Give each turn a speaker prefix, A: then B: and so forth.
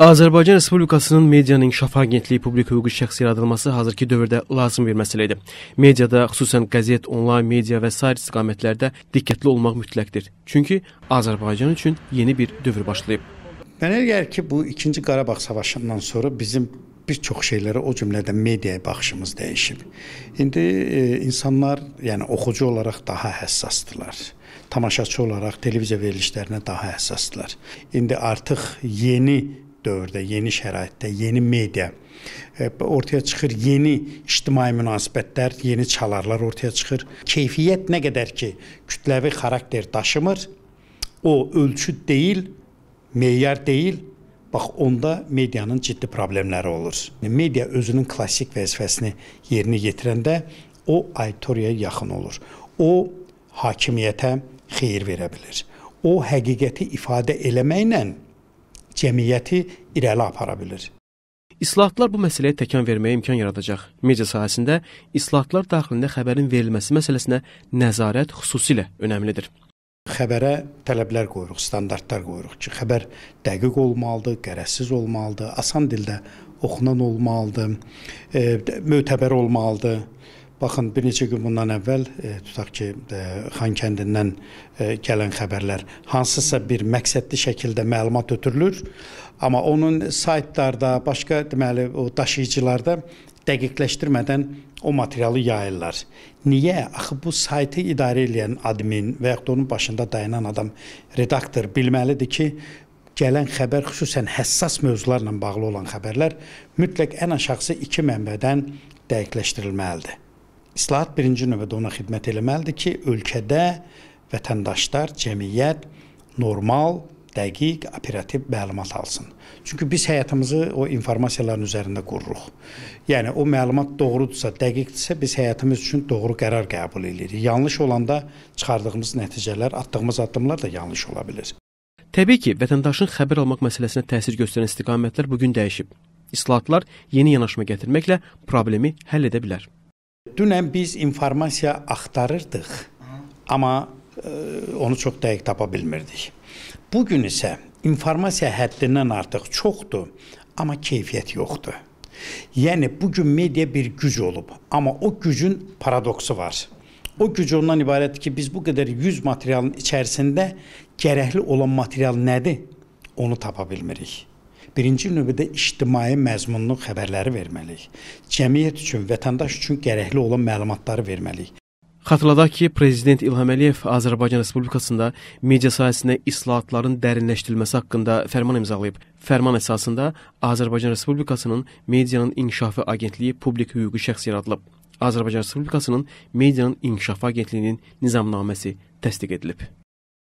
A: Azərbaycan Respublikasının Medianın İnkişaf Agentliyi publika hüquqi şəxs yaradılması hazırki dövrdə lazım bir məsələdir. Mediada, xüsusən qəzet, onlayn media və sair istiqamətlərdə diqqətli
B: olmaq mütləqdir. Çünki Azərbaycan üçün yeni bir dövr başlayıb. Mənə gəlir ki, bu 2-ci Qarabağ savaşından sonra bizim bir çox şeylərə o cümlədən mediaya baxışımız dəyişib. İndi e, insanlar, yəni oxucu olaraq daha həssasdılar. Tamaşaçı olaraq televiziya verilişlərinə daha həssasdılar. İndi artıq yeni dövrdə, yeni şəraitdə, yeni media e, ortaya çıxır, yeni ictimai münasibətlər, yeni çalarlar ortaya çıxır. Keyfiyyət nə qədər ki kütləvi xarakter daşımır, o ölçü deyil, meyar deyil. Bax onda medianın ciddi problemləri olur. Media özünün klassik vəzifəsini yerinə yetirəndə o auditoriyaya yaxın olur. O hakimiyyətə xeyir verə bilər. O həqiqəti ifadə eləməklə cəmiyyəti irəli apara bilir.
A: İslahatlar bu məsələyə təkan verməyə imkan yaradacaq. Media sahəsində islahatlar daxilində xəbərin verilməsi məsələsinə nəzarət xüsusilə önəmlidir.
B: Xəbərə tələblər qoyuruq, standartlar qoyuruq ki, xəbər dəqiq olmalıdır, qərəzsiz olmalıdır, asan dildə oxunan olmalıdır, e, mötəbər olmalıdır. Baxın, bir neçə gün bundan əvvəl e, tutaq ki, e, Xankəndindən e, gələn xəbərlər hansısa bir məqsədli şəkildə məlumat ötürülür, amma onun saytlarda, başqa deməli o daşıyıcılarda dəqiqləşdirmədən o materialı yayırlar. Niyə? Axı bu saytı idarə edən admin və yaxud onun başında dayanan adam, redaktor bilməlidir ki, gələn xəbər xüsusən həssas mövzularla bağlı olan xəbərlər mütləq ən aşağısı 2 mənbədən dəqiqləşdirilməlidir. İslahat birinci növbədə ona xidmət eləməlidir ki, ölkədə vətəndaşlar, cəmiyyət normal, dəqiq, operativ məlumat alsın. Çünki biz həyatımızı o informasiyaların üzərində qururuq. Yəni o məlumat doğrudursa, dəqiqdirsə biz həyatımız üçün doğru qərar qəbul edirik. Yanlış olanda çıxardığımız nəticələr, atdığımız addımlar da yanlış ola bilər.
A: Təbii ki, vətəndaşın xəbər almaq məsələsinə təsir göstərən istiqamətlər bu gün dəyişib. İslahatlar yeni yanaşma gətirməklə problemi həll
B: edə bilər. Dünən biz informasiya axtarırdıq, amma e, onu çox dəqiq tapa bilmirdik. Bu gün isə informasiya həddindən artıq çoxdur, amma keyfiyyət yoxdur. Yəni bu gün media bir güc olub, amma o gücün paradoksu var. O güc ondan ibarətdir ki, biz bu qədər 100 materialın içərisində gərəkli olan material nədir? Onu tapa bilmirik birinci növbədə ictimai məzmunlu xəbərləri verməliyik. Cəmiyyət üçün, vətəndaş üçün gərəkli olan məlumatları verməliyik.
A: Xatırladaq ki, Prezident İlham Əliyev Azərbaycan Respublikasında media sahəsində islahatların dərinləşdirilməsi haqqında fərman imzalayıb. Fərman əsasında Azərbaycan Respublikasının Medianın İnkişafı Agentliyi publik hüquqi şəxs yaradılıb. Azərbaycan Respublikasının Medianın İnkişafı Agentliyinin nizamnaməsi təsdiq edilib.